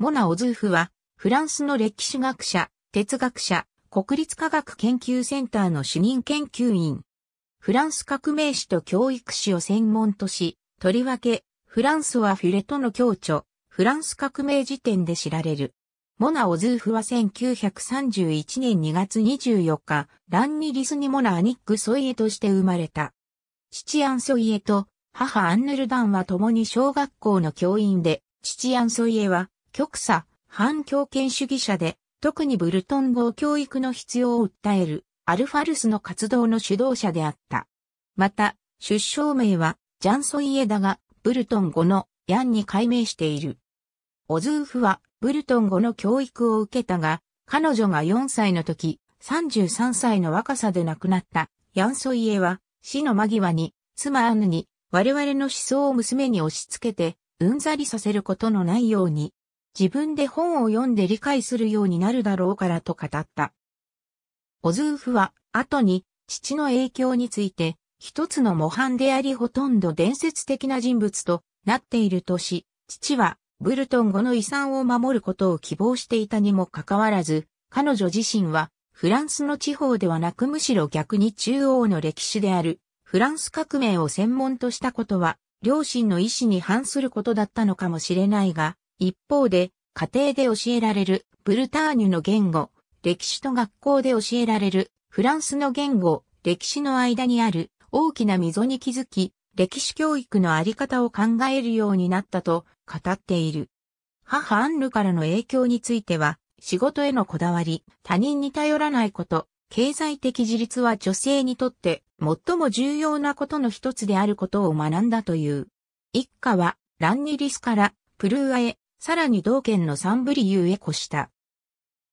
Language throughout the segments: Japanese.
モナ・オズーフは、フランスの歴史学者、哲学者、国立科学研究センターの主任研究員。フランス革命史と教育史を専門とし、とりわけ、フランスはフィレとの共著、フランス革命辞典で知られる。モナ・オズーフは1931年2月24日、ランニ・リスニ・モナ・アニック・ソイエとして生まれた。父アン・ソイエと母アンヌルダンは共に小学校の教員で、父アン・ソイエは極左、反強権主義者で、特にブルトン語教育の必要を訴える、アルファルスの活動の主導者であった。また、出生名は、ジャンソイエだが、ブルトン語のヤンに改名している。オズーフは、ブルトン語の教育を受けたが、彼女が4歳の時、33歳の若さで亡くなったヤンソイエは、死の間際に、妻アヌに、我々の思想を娘に押し付けて、うんざりさせることのないように、自分で本を読んで理解するようになるだろうからと語った。オズーフは、後に、父の影響について、一つの模範でありほとんど伝説的な人物となっているとし、父は、ブルトン語の遺産を守ることを希望していたにもかかわらず、彼女自身は、フランスの地方ではなくむしろ逆に中央の歴史である、フランス革命を専門としたことは、両親の意思に反することだったのかもしれないが、一方で、家庭で教えられるブルターニュの言語、歴史と学校で教えられるフランスの言語、歴史の間にある大きな溝に気づき、歴史教育のあり方を考えるようになったと語っている。母アンヌからの影響については、仕事へのこだわり、他人に頼らないこと、経済的自立は女性にとって最も重要なことの一つであることを学んだという。一家はランニリスからプルーアへさらに同県のサンブリユーへ越した。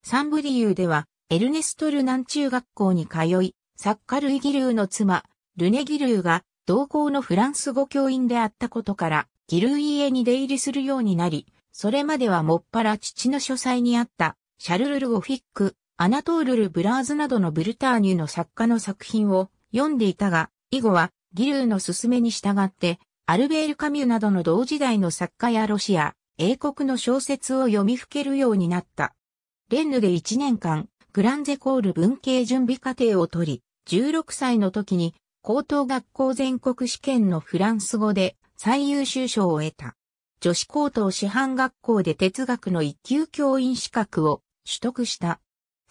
サンブリユーでは、エルネスト・ルナン中学校に通い、作家ルイ・ギルーの妻、ルネ・ギルーが、同校のフランス語教員であったことから、ギルー家に出入りするようになり、それまではもっぱら父の書斎にあった、シャルルル・ゴフィック、アナトール・ル・ブラーズなどのブルターニュの作家の作品を読んでいたが、以後はギルーの勧めに従って、アルベール・カミュなどの同時代の作家やロシア、英国の小説を読みふけるようになった。レンヌで1年間、グランゼコール文系準備課程を取り、16歳の時に高等学校全国試験のフランス語で最優秀賞を得た。女子高等師範学校で哲学の一級教員資格を取得した。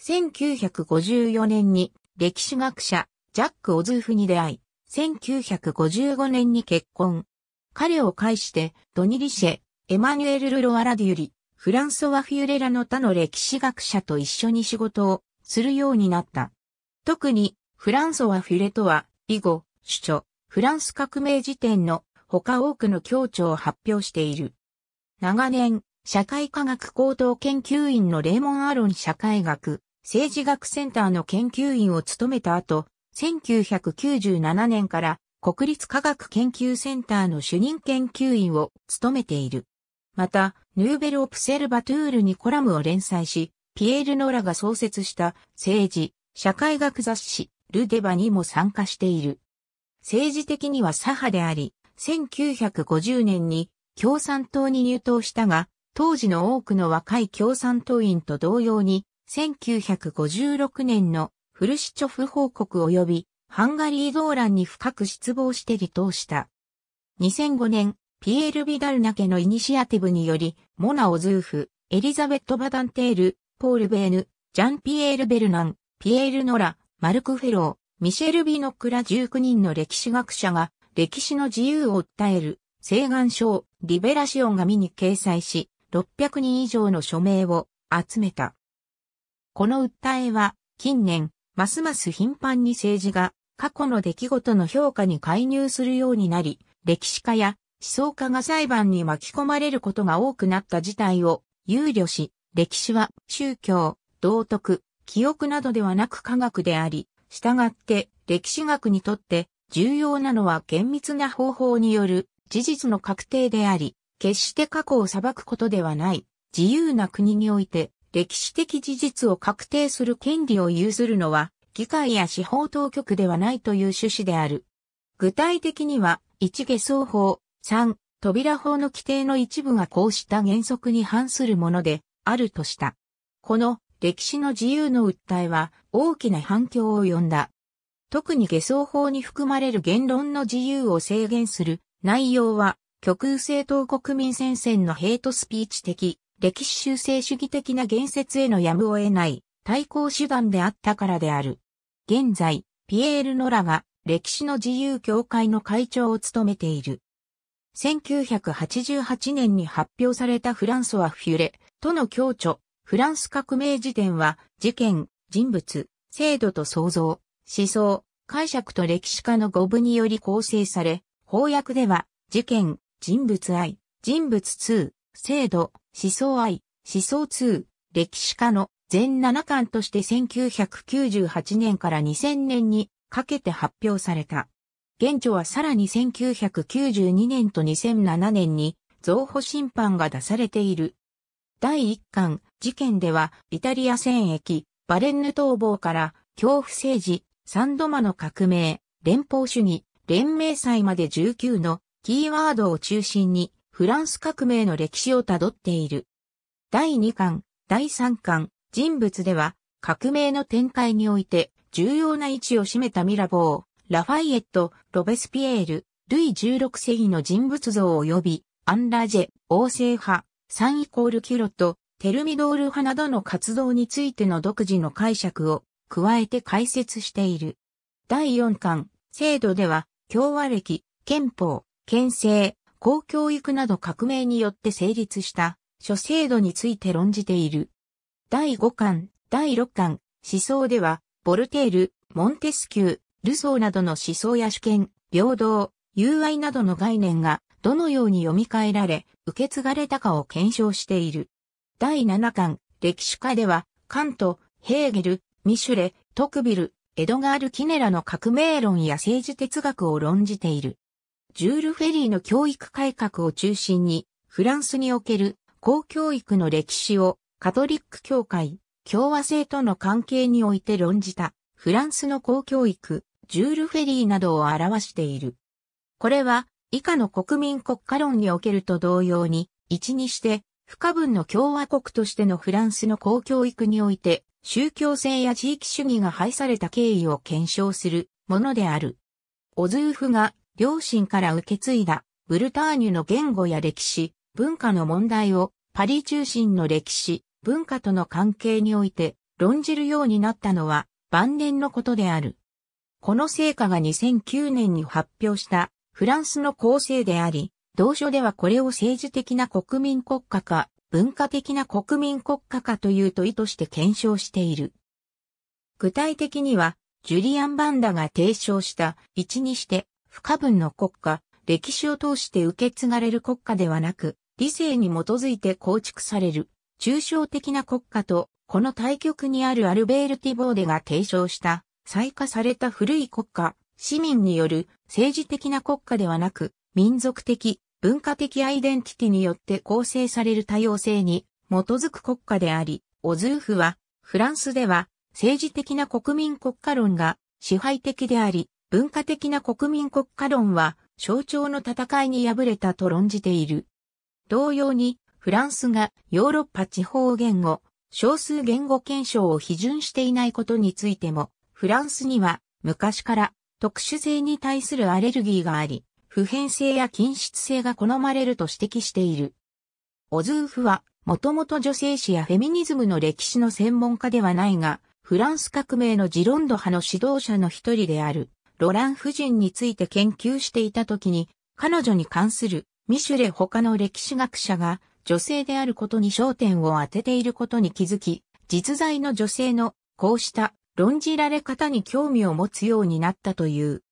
1954年に歴史学者ジャック・オズーフに出会い、1955年に結婚。彼を介してドニリシェ、エマニュエル・ルロワラデュリ、フランソワ・フューレラの他の歴史学者と一緒に仕事をするようになった。特に、フランソワ・フュレとは、以後、主著、フランス革命辞典の他多くの協調を発表している。長年、社会科学高等研究院のレーモン・アロン社会学、政治学センターの研究員を務めた後、1997年から国立科学研究センターの主任研究員を務めている。また、ヌーベル・オプセルバトゥールにコラムを連載し、ピエール・ノラが創設した政治、社会学雑誌、ルデバにも参加している。政治的には左派であり、1950年に共産党に入党したが、当時の多くの若い共産党員と同様に、1956年のフルシチョフ報告及びハンガリー動乱に深く失望して離党した。2005年、ピエール・ビダルナ家のイニシアティブにより、モナ・オズーフ、エリザベット・バダンテール、ポール・ベーヌ、ジャン・ピエール・ベルナン、ピエール・ノラ、マルク・フェロー、ミシェル・ビノクラ19人の歴史学者が、歴史の自由を訴える、請願書をリベラシオン紙に掲載し、600人以上の署名を集めた。この訴えは、近年、ますます頻繁に政治が過去の出来事の評価に介入するようになり、歴史家や思想家が裁判に巻き込まれることが多くなった事態を憂慮し、歴史は宗教、道徳、記憶などではなく科学であり、従って歴史学にとって重要なのは厳密な方法による事実の確定であり、決して過去を裁くことではない、自由な国において歴史的事実を確定する権利を有するのは、議会や司法当局ではないという趣旨である。具体的には、一下奏法、3、扉法の規定の一部がこうした原則に反するものであるとした。この歴史の自由の訴えは大きな反響を呼んだ。特に下層法に含まれる言論の自由を制限する内容は極右政党国民戦線のヘイトスピーチ的、歴史修正主義的な言説へのやむを得ない対抗手段であったからである。現在、ピエール・ノラが歴史の自由協会の会長を務めている。1988年に発表されたフランソワ・フュレとの共著、フランス革命辞典は、事件、人物、制度と創造、思想、解釈と歴史家の語部により構成され、翻訳では、事件、人物愛、人物2、制度、思想愛、思想2、歴史家の全7巻として1998年から2000年にかけて発表された。現著はさらに1992年と2007年に増補審判が出されている。第1巻事件ではイタリア戦役バレンヌ逃亡から恐怖政治、サンドマの革命、連邦主義、連盟祭まで19のキーワードを中心にフランス革命の歴史をたどっている。第2巻、第3巻、人物では革命の展開において重要な位置を占めたミラボー、ラファイエット、ロベスピエール、ルイ16世紀の人物像及び、アンラジェ、王政派、サンイコールキュロット、テルミドール派などの活動についての独自の解釈を加えて解説している。第4巻、制度では、共和歴、憲法、憲政、公教育など革命によって成立した諸制度について論じている。第5巻、第6巻、思想では、ボルテール、モンテスキュー、ルソーなどの思想や主権、平等、友愛などの概念がどのように読み替えられ、受け継がれたかを検証している。第7巻、歴史家では、カント、ヘーゲル、ミシュレ、トクビル、エドガール・キネラの革命論や政治哲学を論じている。ジュール・フェリーの教育改革を中心に、フランスにおける公教育の歴史をカトリック教会、共和制との関係において論じた、フランスの公教育、ジュール・フェリーなどを表している。これは、以下の国民国家論におけると同様に、一にして、不可分の共和国としてのフランスの公教育において、宗教性や地域主義が排された経緯を検証するものである。オズーフが両親から受け継いだブルターニュの言語や歴史、文化の問題をパリ中心の歴史、文化との関係において論じるようになったのは晩年のことである。この成果が2009年に発表したフランスの構成であり、同書ではこれを政治的な国民国家か、文化的な国民国家かという問いとして検証している。具体的には、ジュリアン・バンダが提唱した一にして不可分の国家、歴史を通して受け継がれる国家ではなく、理性に基づいて構築される抽象的な国家と、この対極にあるアルベール・ティボーデが提唱した再化された古い国家、市民による政治的な国家ではなく、民族的、文化的アイデンティティによって構成される多様性に基づく国家であり、オズーフは、フランスでは政治的な国民国家論が支配的であり、文化的な国民国家論は象徴の戦いに敗れたと論じている。同様に、フランスがヨーロッパ地方言語、少数言語憲章を批准していないことについても、フランスには昔から特殊性に対するアレルギーがあり、普遍性や均質性が好まれると指摘している。オズーフは、もともと女性史やフェミニズムの歴史の専門家ではないが、フランス革命のジロンド派の指導者の一人である、ロラン夫人について研究していた時に、彼女に関するミシュレ他の歴史学者が女性であることに焦点を当てていることに気づき、実在の女性のこうした論じられ方に興味を持つようになったという。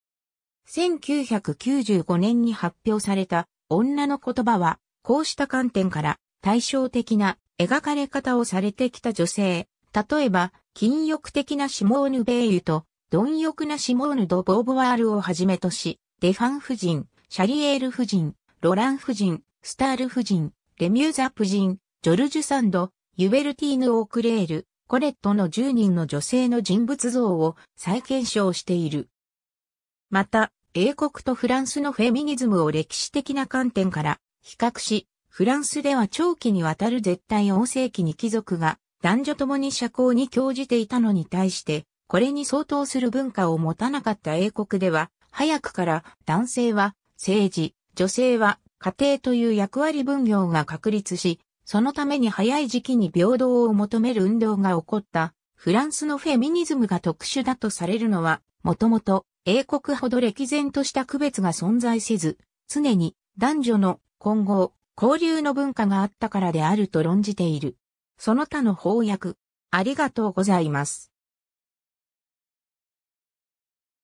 1995年に発表された女の言葉は、こうした観点から対照的な描かれ方をされてきた女性、例えば、禁欲的なシモーヌ・ベイユと、貪欲なシモーヌ・ド・ボーヴォワールをはじめとし、デファン夫人、シャリエール夫人、ロラン夫人、スタール夫人、レミューザ夫人、ジョルジュ・サンド、ユベルティーヌ・オークレール、コレットの10人の女性の人物像を再検証している。また、英国とフランスのフェミニズムを歴史的な観点から比較し、フランスでは長期にわたる絶対王声期に貴族が男女ともに社交に興じていたのに対して、これに相当する文化を持たなかった英国では、早くから男性は政治、女性は家庭という役割分業が確立し、そのために早い時期に平等を求める運動が起こったフランスのフェミニズムが特殊だとされるのは、もともと英国ほど歴然とした区別が存在せず、常に男女の混合、交流の文化があったからであると論じている。その他の翻訳、ありがとうございます。